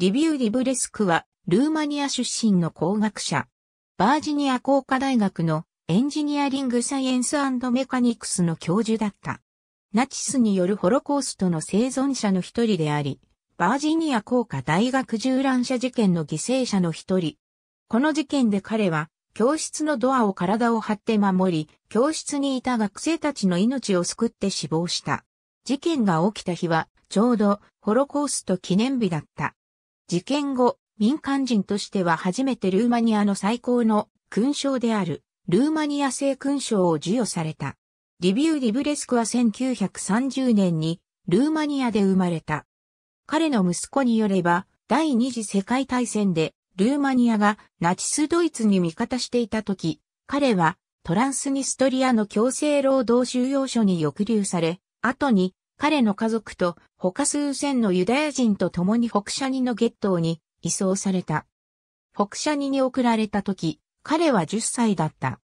リビュー・リブレスクは、ルーマニア出身の工学者。バージニア工科大学のエンジニアリング・サイエンスメカニクスの教授だった。ナチスによるホロコーストの生存者の一人であり、バージニア工科大学銃乱射事件の犠牲者の一人。この事件で彼は、教室のドアを体を張って守り、教室にいた学生たちの命を救って死亡した。事件が起きた日は、ちょうど、ホロコースト記念日だった。事件後、民間人としては初めてルーマニアの最高の勲章である、ルーマニア製勲章を授与された。リビュー・リブレスクは1930年にルーマニアで生まれた。彼の息子によれば、第二次世界大戦でルーマニアがナチスドイツに味方していた時、彼はトランスニストリアの強制労働収容所に抑留され、後に彼の家族と他数千のユダヤ人と共に北シャニのゲットーに移送された。北シャニに送られた時、彼は10歳だった。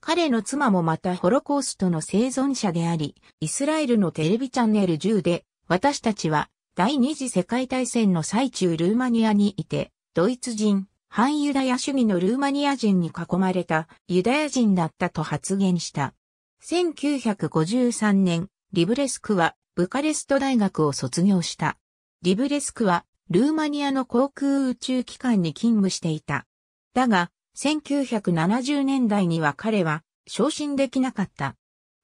彼の妻もまたホロコーストの生存者であり、イスラエルのテレビチャンネル10で、私たちは第二次世界大戦の最中ルーマニアにいて、ドイツ人、反ユダヤ主義のルーマニア人に囲まれたユダヤ人だったと発言した。1953年、リブレスクはブカレスト大学を卒業した。リブレスクはルーマニアの航空宇宙機関に勤務していた。だが、1970年代には彼は昇進できなかった。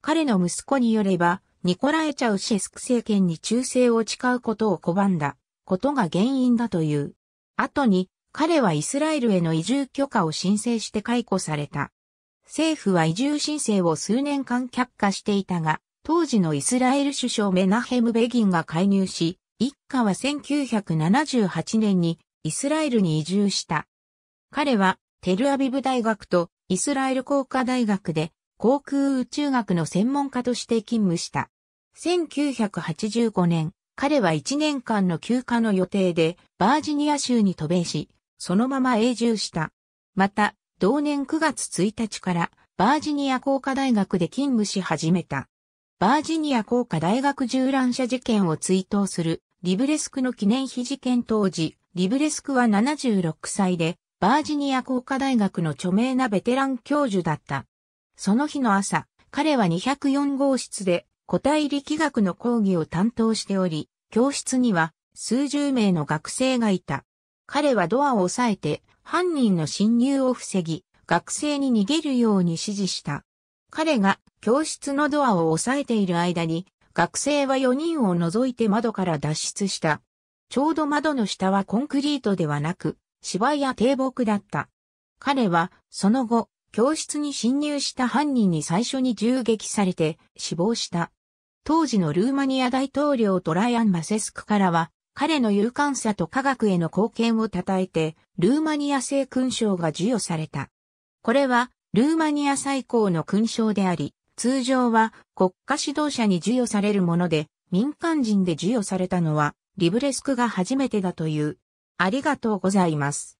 彼の息子によれば、ニコラエ・チャウシェスク政権に忠誠を誓うことを拒んだことが原因だという。後に、彼はイスラエルへの移住許可を申請して解雇された。政府は移住申請を数年間却下していたが、当時のイスラエル首相メナヘム・ベギンが介入し、一家は1978年にイスラエルに移住した。彼はテルアビブ大学とイスラエル工科大学で航空宇宙学の専門家として勤務した。1985年、彼は1年間の休暇の予定でバージニア州に渡米し、そのまま永住した。また、同年9月1日からバージニア工科大学で勤務し始めた。バージニア工科大学銃乱射事件を追悼するリブレスクの記念碑事件当時、リブレスクは76歳で、バージニア工科大学の著名なベテラン教授だった。その日の朝、彼は204号室で個体力学の講義を担当しており、教室には数十名の学生がいた。彼はドアを押さえて犯人の侵入を防ぎ、学生に逃げるように指示した。彼が教室のドアを押さえている間に、学生は4人を除いて窓から脱出した。ちょうど窓の下はコンクリートではなく、芝や低木だった。彼は、その後、教室に侵入した犯人に最初に銃撃されて死亡した。当時のルーマニア大統領トライアン・マセスクからは、彼の勇敢さと科学への貢献を称えて、ルーマニア製勲章が授与された。これは、ルーマニア最高の勲章であり、通常は国家指導者に授与されるもので、民間人で授与されたのは、リブレスクが初めてだという。ありがとうございます。